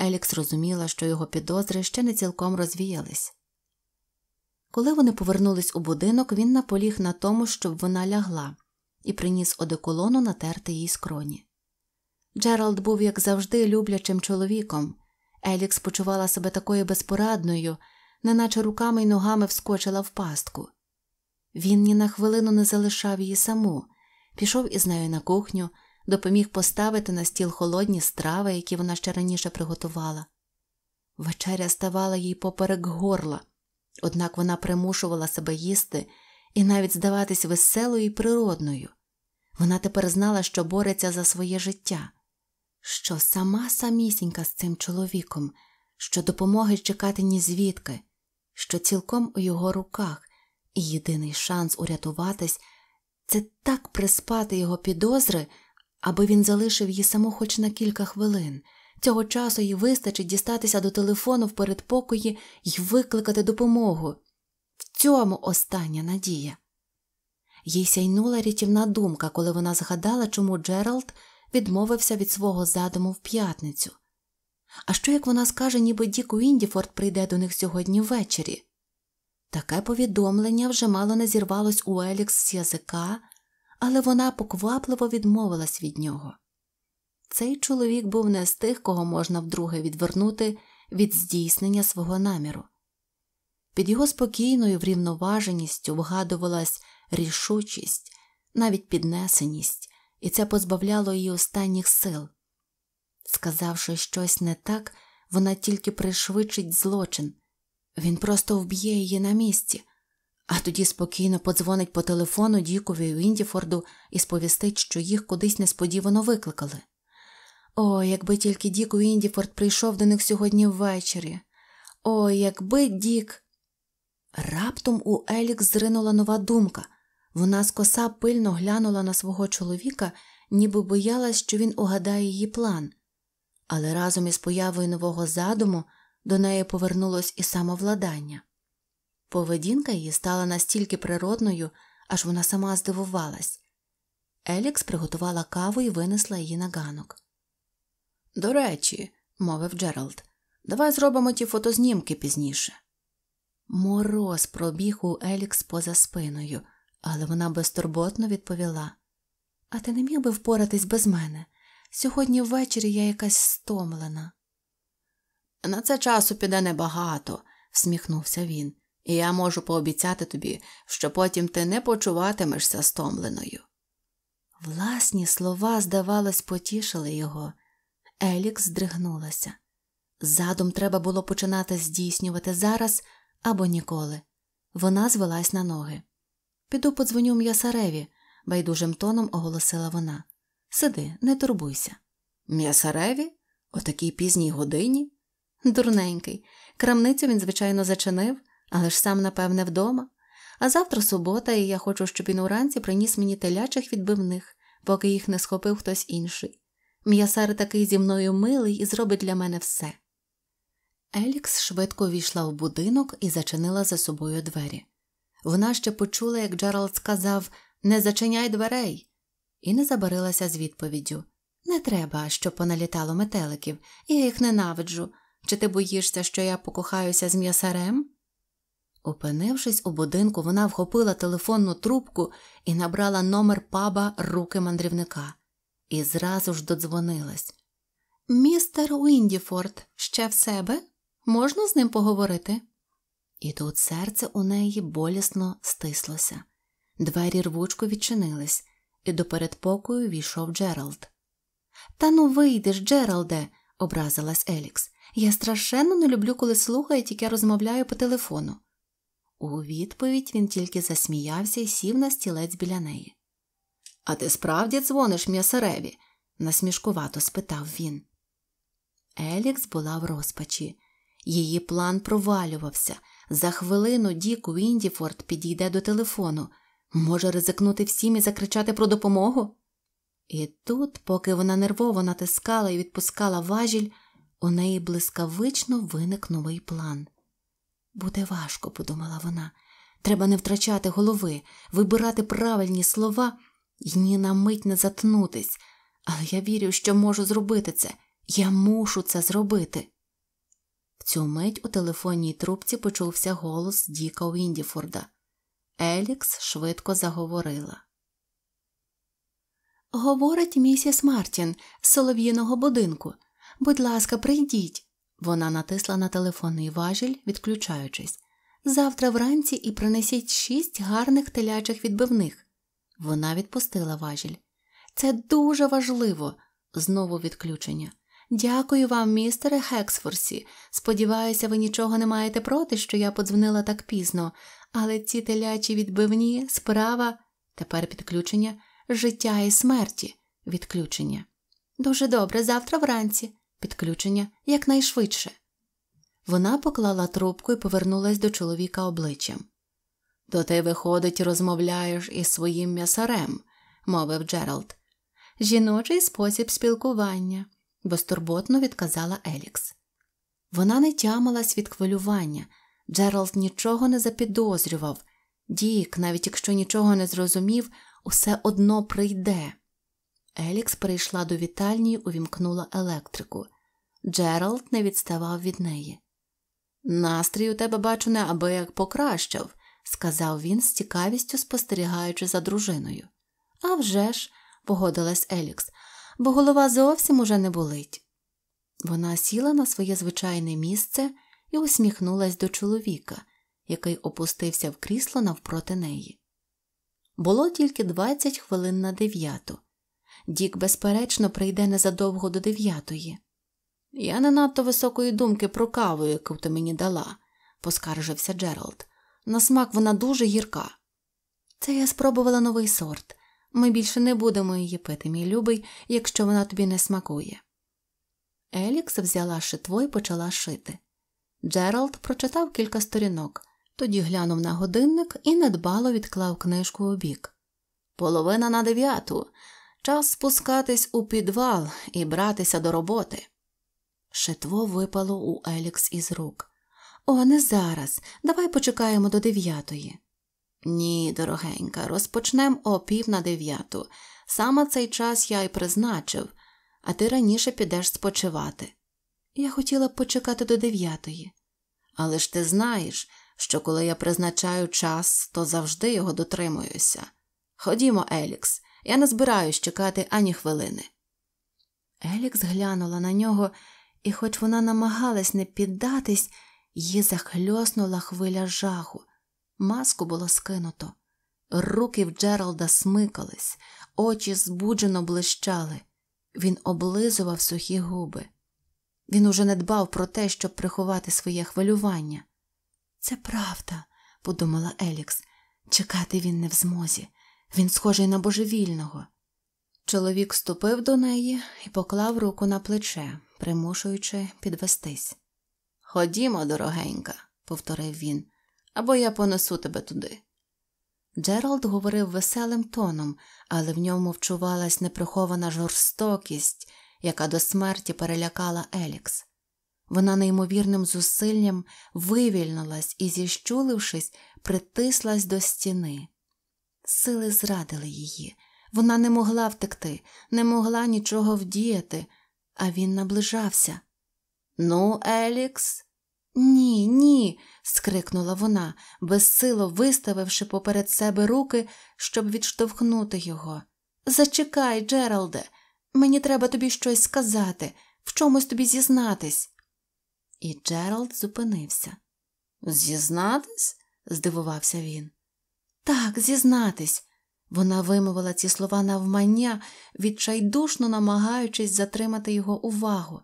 Елікс розуміла, що його підозри ще не цілком розвіялись. Коли вони повернулись у будинок, він наполіг на тому, щоб вона лягла, і приніс одеколону натерти їй скроні. Джеральд був, як завжди, люблячим чоловіком. Елікс почувала себе такою безпорадною, неначе руками й ногами вскочила в пастку. Він ні на хвилину не залишав її саму, пішов із нею на кухню, допоміг поставити на стіл холодні страви, які вона ще раніше приготувала. Вечеря ставала їй поперек горла, однак вона примушувала себе їсти і навіть здаватись веселою і природною. Вона тепер знала, що бореться за своє життя, що сама самісінька з цим чоловіком, що допомоги чекати ні звідки, що цілком у його руках, і єдиний шанс урятуватись це так приспати його підозри аби він залишив її саму хоч на кілька хвилин. Цього часу їй вистачить дістатися до телефону в передпокої і викликати допомогу. В цьому остання надія. Їй сяйнула рятівна думка, коли вона згадала, чому Джеральд відмовився від свого задуму в п'ятницю. А що як вона скаже, ніби Дік Уіндіфорд прийде до них сьогодні ввечері? Таке повідомлення вже мало не зірвалось у Елікс з язика, але вона поквапливо відмовилась від нього. Цей чоловік був не з тих, кого можна вдруге відвернути від здійснення свого наміру. Під його спокійною врівноваженістю вгадувалась рішучість, навіть піднесеність, і це позбавляло її останніх сил. Сказавши щось не так, вона тільки пришвидшить злочин він просто вб'є її на місці а тоді спокійно подзвонить по телефону Дікові у і сповістить, що їх кудись несподівано викликали. О, якби тільки Дік у Індіфорд прийшов до них сьогодні ввечері. О, якби Дік. Раптом у Елікс зринула нова думка. Вона скоса пильно глянула на свого чоловіка, ніби боялась, що він угадає її план. Але разом із появою нового задуму до неї повернулось і самовладання. Поведінка її стала настільки природною, аж вона сама здивувалась. Елікс приготувала каву і винесла її на ганок. До речі, мовив Джеральд, давай зробимо ті фотознімки пізніше. Мороз пробіг у Елікс поза спиною, але вона безтурботно відповіла А ти не міг би впоратись без мене? Сьогодні ввечері я якась стомлена. На це часу піде небагато, всміхнувся він і я можу пообіцяти тобі, що потім ти не почуватимешся стомленою. Власні слова, здавалось, потішили його. Елік здригнулася. Задум треба було починати здійснювати зараз або ніколи. Вона звелась на ноги. Піду подзвоню м'ясареві, байдужим тоном оголосила вона. Сиди, не турбуйся. М'ясареві? О такій пізній годині? Дурненький. Крамницю він, звичайно, зачинив але ж сам, напевне, вдома. А завтра субота, і я хочу, щоб він уранці приніс мені телячих відбивних, поки їх не схопив хтось інший. М'ясар такий зі мною милий і зробить для мене все. Елікс швидко війшла в будинок і зачинила за собою двері. Вона ще почула, як Джеральд сказав Не зачиняй дверей, і не забарилася з відповіддю Не треба, щоб поналітало метеликів, я їх ненавиджу. Чи ти боїшся, що я покохаюся з м'ясарем? Опинившись у будинку, вона вхопила телефонну трубку і набрала номер паба руки мандрівника. І зразу ж додзвонилась. Містер Уіндіфорд, ще в себе? Можна з ним поговорити? І тут серце у неї болісно стислося. Двері рвучко відчинились, і до передпокою війшов Джеральд. Та ну вийдеш, Джералде, образилась Елікс. Я страшенно не люблю, коли слухають, як я розмовляю по телефону. У відповідь він тільки засміявся і сів на стілець біля неї. А ти справді дзвониш м'ясареві? насмішкувато спитав він. Елікс була в розпачі. Її план провалювався. За хвилину Дік Уіндіфорд підійде до телефону, може ризикнути всім і закричати про допомогу. І тут, поки вона нервово натискала і відпускала важіль, у неї блискавично виник новий план. Буде важко, подумала вона. Треба не втрачати голови, вибирати правильні слова і ні на мить не затнутись, але я вірю, що можу зробити це. Я мушу це зробити. В цю мить у телефонній трубці почувся голос Діка Уіндіфорда. Елікс швидко заговорила. Говорить місіс Мартін з солов'їного будинку. Будь ласка, прийдіть. Вона натисла на телефонний важіль, відключаючись завтра вранці і принесіть шість гарних телячих відбивних. Вона відпустила важіль. Це дуже важливо, знову відключення. Дякую вам, містере Хексфорсі. Сподіваюся, ви нічого не маєте проти, що я подзвонила так пізно, але ці телячі відбивні справа тепер підключення життя і смерті, відключення. Дуже добре, завтра вранці підключення якнайшвидше. Вона поклала трубку і повернулась до чоловіка обличчям. До ти, виходить, розмовляєш із своїм м'ясарем, мовив Джеральд. Жіночий спосіб спілкування, безтурботно відказала Елікс. Вона не тямилась від хвилювання. Джеральд нічого не запідозрював. Дік, навіть якщо нічого не зрозумів, усе одно прийде. Елікс перейшла до вітальні і увімкнула електрику. Джеральд не відставав від неї. Настрій у тебе, бачу, неабияк покращав, сказав він з цікавістю спостерігаючи за дружиною. «А вже ж», – погодилась Елікс, бо голова зовсім уже не болить. Вона сіла на своє звичайне місце і усміхнулась до чоловіка, який опустився в крісло навпроти неї. Було тільки двадцять хвилин на дев'яту. Дік, безперечно, прийде незадовго до дев'ятої. Я не надто високої думки про каву, яку ти мені дала, поскаржився Джеральд. На смак вона дуже гірка. Це я спробувала новий сорт. Ми більше не будемо її пити, мій любий, якщо вона тобі не смакує. Елікс взяла шитво і почала шити. Джеральд прочитав кілька сторінок, тоді глянув на годинник і недбало відклав книжку обік. Половина на дев'яту. Час спускатись у підвал і братися до роботи. Шитво випало у Елікс із рук. О, не зараз. Давай почекаємо до дев'ятої. Ні, дорогенька, розпочнемо о пів на дев'яту. Саме цей час я й призначив, а ти раніше підеш спочивати. Я хотіла б почекати до дев'ятої. Але ж ти знаєш, що коли я призначаю час, то завжди його дотримуюся. Ходімо, Елікс, я не збираюсь чекати ані хвилини. Елікс глянула на нього, і, хоч вона намагалась не піддатись, її захльоснула хвиля жаху. Маску було скинуто. Руки в Джералда смикались, очі збуджено блищали. Він облизував сухі губи. Він уже не дбав про те, щоб приховати своє хвилювання. Це правда, подумала Елікс, чекати він не в змозі. Він схожий на божевільного. Чоловік ступив до неї і поклав руку на плече, примушуючи підвестись. Ходімо, дорогенька, повторив він, або я понесу тебе туди. Джеральд говорив веселим тоном, але в ньому вчувалась неприхована жорстокість, яка до смерті перелякала Елікс. Вона неймовірним зусиллям вивільнулась і, зіщулившись, притислась до стіни. Сили зрадили її. Вона не могла втекти, не могла нічого вдіяти, а він наближався. Ну, Елікс? Ні, ні. скрикнула вона, безсило виставивши поперед себе руки, щоб відштовхнути його. Зачекай, Джералде, мені треба тобі щось сказати, в чомусь тобі зізнатись. І Джералд зупинився. Зізнатись? здивувався він. Так, зізнатись. Вона вимовила ці слова навмання, відчайдушно намагаючись затримати його увагу.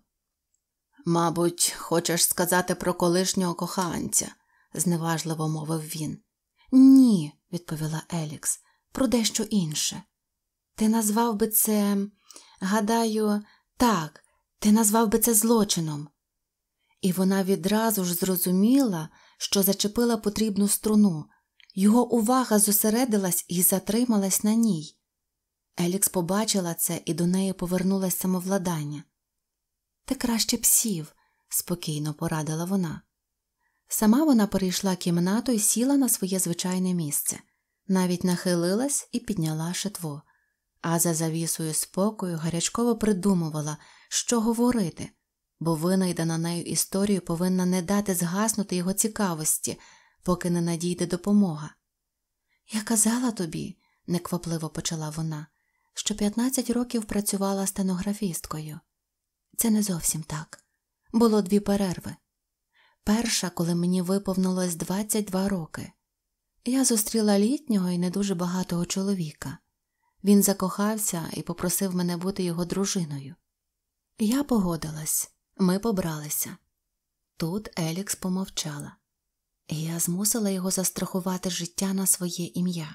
Мабуть, хочеш сказати про колишнього коханця, зневажливо мовив він. Ні, відповіла Елікс, про дещо інше. Ти назвав би це, гадаю, так, ти назвав би це злочином. І вона відразу ж зрозуміла, що зачепила потрібну струну. Його увага зосередилась і затрималась на ній. Елікс побачила це, і до неї повернулось самовладання. Ти краще псів, спокійно порадила вона. Сама вона перейшла кімнату і сіла на своє звичайне місце, навіть нахилилась і підняла шитво, а за завісою спокою гарячково придумувала, що говорити, бо винайдена нею історію повинна не дати згаснути його цікавості поки не надійде допомога. Я казала тобі, неквапливо почала вона, що 15 років працювала стенографісткою. Це не зовсім так. Було дві перерви. Перша, коли мені виповнилось 22 роки. Я зустріла літнього і не дуже багатого чоловіка. Він закохався і попросив мене бути його дружиною. Я погодилась, ми побралися. Тут Елікс помовчала. Я змусила його застрахувати життя на своє ім'я.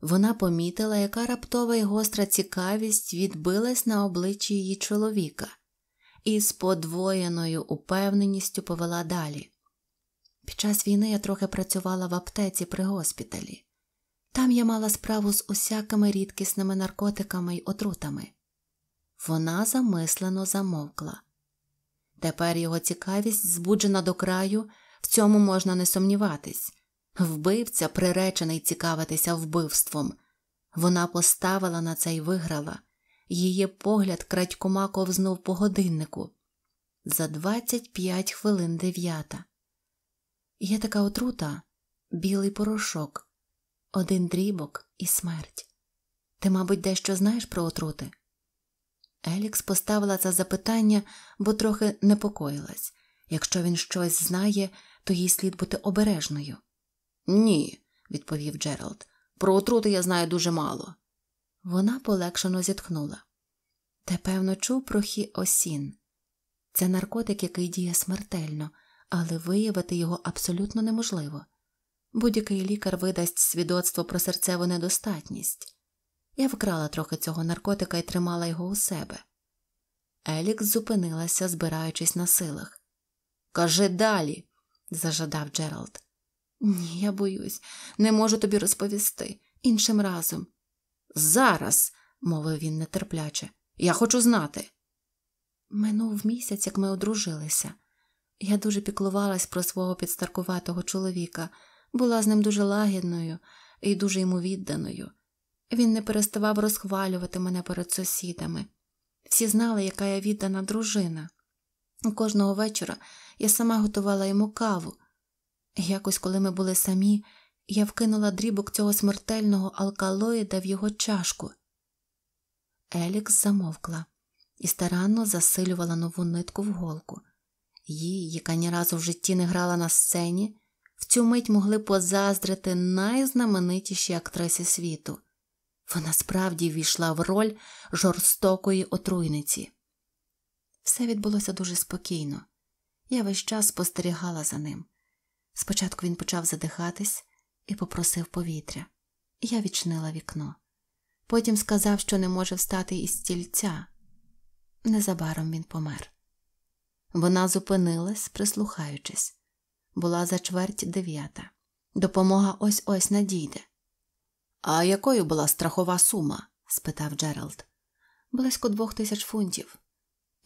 Вона помітила, яка раптова і гостра цікавість відбилась на обличчі її чоловіка, і з подвоєною упевненістю повела далі. Під час війни я трохи працювала в аптеці при госпіталі. Там я мала справу з усякими рідкісними наркотиками й отрутами. Вона замислено замовкла. Тепер його цікавість, збуджена до краю, в цьому можна не сумніватись. Вбивця, приречений цікавитися вбивством. Вона поставила на це й виграла. Її погляд крадькома ковзнув по годиннику. За 25 хвилин дев'ята. Є така отрута, білий порошок, один дрібок і смерть. Ти, мабуть, дещо знаєш про отрути? Елікс поставила це запитання, бо трохи непокоїлась. Якщо він щось знає, то їй слід бути обережною. Ні, відповів Джеральд. Про отрути я знаю дуже мало. Вона полегшено зітхнула. Те, певно, чув про хіосін. Це наркотик, який діє смертельно, але виявити його абсолютно неможливо. Будь-який лікар видасть свідоцтво про серцеву недостатність. Я вкрала трохи цього наркотика і тримала його у себе. Елікс зупинилася, збираючись на силах. Кажи далі, зажадав Джеральд. Ні, я боюсь, не можу тобі розповісти іншим разом. Зараз, мовив він нетерпляче, я хочу знати. Минув місяць, як ми одружилися. Я дуже піклувалась про свого підстаркуватого чоловіка, була з ним дуже лагідною і дуже йому відданою. Він не переставав розхвалювати мене перед сусідами. Всі знали, яка я віддана дружина. Кожного вечора я сама готувала йому каву. Якось, коли ми були самі, я вкинула дрібок цього смертельного алкалоїда в його чашку. Елікс замовкла і старанно засилювала нову нитку в голку. Їй, яка ні разу в житті не грала на сцені, в цю мить могли позаздрити найзнаменитіші актриси світу. Вона справді ввійшла в роль жорстокої отруйниці. Все відбулося дуже спокійно. Я весь час спостерігала за ним. Спочатку він почав задихатись і попросив повітря. Я відчинила вікно. Потім сказав, що не може встати із стільця. Незабаром він помер. Вона зупинилась, прислухаючись. Була за чверть дев'ята. Допомога ось ось надійде. А якою була страхова сума? спитав Джеральд. Близько двох тисяч фунтів.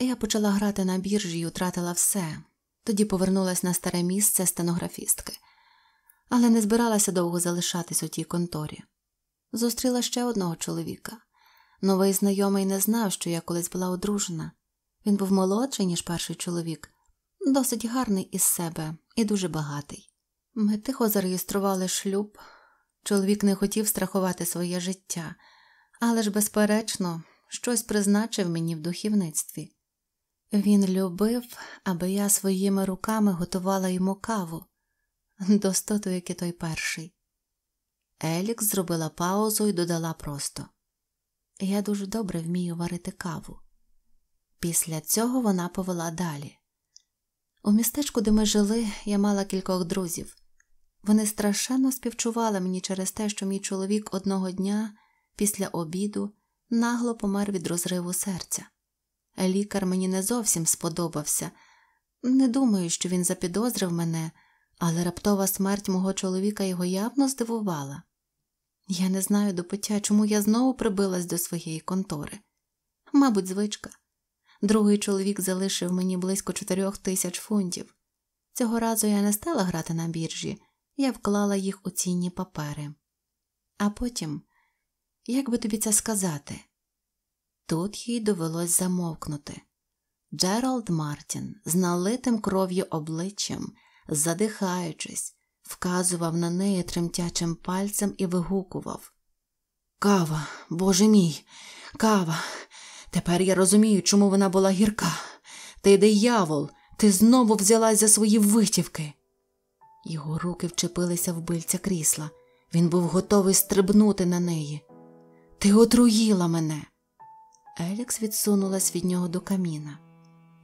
Я почала грати на біржі і втратила все, тоді повернулася на старе місце стенографістки, але не збиралася довго залишатись у тій конторі. Зустріла ще одного чоловіка. Новий знайомий не знав, що я колись була одружена. Він був молодший, ніж перший чоловік, досить гарний із себе і дуже багатий. Ми тихо зареєстрували шлюб. Чоловік не хотів страхувати своє життя, але ж, безперечно, щось призначив мені в духівництві. Він любив, аби я своїми руками готувала йому каву Достоту, як і той перший. Елікс зробила паузу і додала просто Я дуже добре вмію варити каву. Після цього вона повела далі. У містечку, де ми жили, я мала кількох друзів. Вони страшенно співчували мені через те, що мій чоловік одного дня після обіду нагло помер від розриву серця. Лікар мені не зовсім сподобався. Не думаю, що він запідозрив мене, але раптова смерть мого чоловіка його явно здивувала. Я не знаю до пуття, чому я знову прибилась до своєї контори. Мабуть, звичка. Другий чоловік залишив мені близько чотирьох тисяч фунтів. Цього разу я не стала грати на біржі, я вклала їх у цінні папери. А потім, як би тобі це сказати? Тут їй довелось замовкнути. Джеральд Мартін, з налитим кров'ю обличчям, задихаючись, вказував на неї тремтячим пальцем і вигукував Кава, боже мій, кава. Тепер я розумію, чому вона була гірка. Ти диявол, ти знову взялась за свої витівки. Його руки вчепилися в бильця крісла. Він був готовий стрибнути на неї. Ти отруїла мене. Елікс відсунулась від нього до каміна,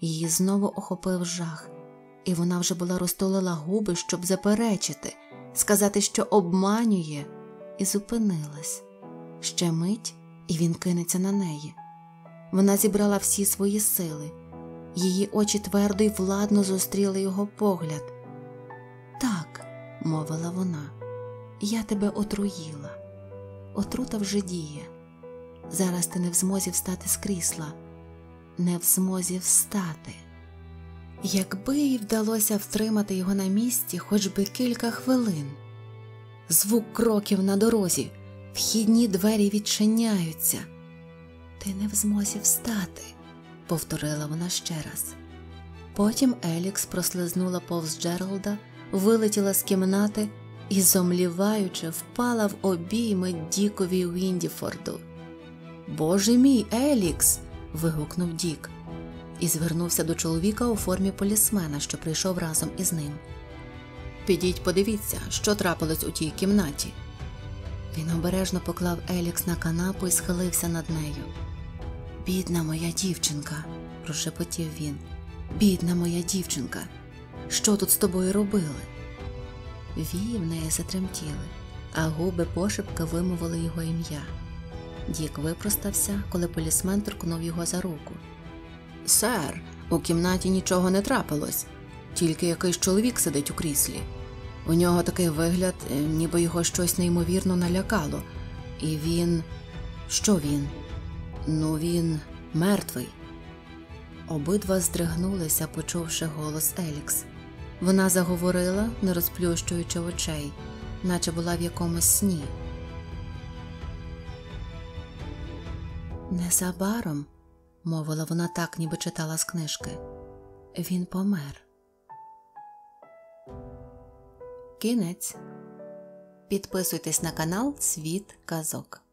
її знову охопив жах, і вона вже була розтолила губи, щоб заперечити, сказати, що обманює, і зупинилась. Ще мить, і він кинеться на неї. Вона зібрала всі свої сили, її очі твердо й владно зустріли його погляд. Так, мовила вона, я тебе отруїла, отрута вже діє. Зараз ти не в змозі встати з крісла, не в змозі встати. Якби їй вдалося втримати його на місці хоч би кілька хвилин, звук кроків на дорозі, вхідні двері відчиняються. Ти не в змозі встати, повторила вона ще раз. Потім Елікс прослизнула повз Джералда, вилетіла з кімнати і, зомліваючи, впала в обійми Дікові Уіндіфорду. Боже мій, Елікс. вигукнув Дік і звернувся до чоловіка у формі полісмена, що прийшов разом із ним. Підіть, подивіться, що трапилось у тій кімнаті. Він обережно поклав Елікс на канапу і схилився над нею. Бідна моя дівчинка, прошепотів він. Бідна моя дівчинка, що тут з тобою робили? Вії в неї затремтіли, а губи пошепка вимовили його ім'я. Дік випростався, коли полісмен торкнув його за руку. Сер, у кімнаті нічого не трапилось, тільки якийсь чоловік сидить у кріслі. У нього такий вигляд, е, ніби його щось неймовірно налякало, і він. Що він? Ну, він мертвий. Обидва здригнулися, почувши голос Елікс. Вона заговорила, не розплющуючи очей, наче була в якомусь сні. Незабаром, мовила вона так, ніби читала з книжки, він помер. Кінець. Підписуйтесь на канал Світ Казок.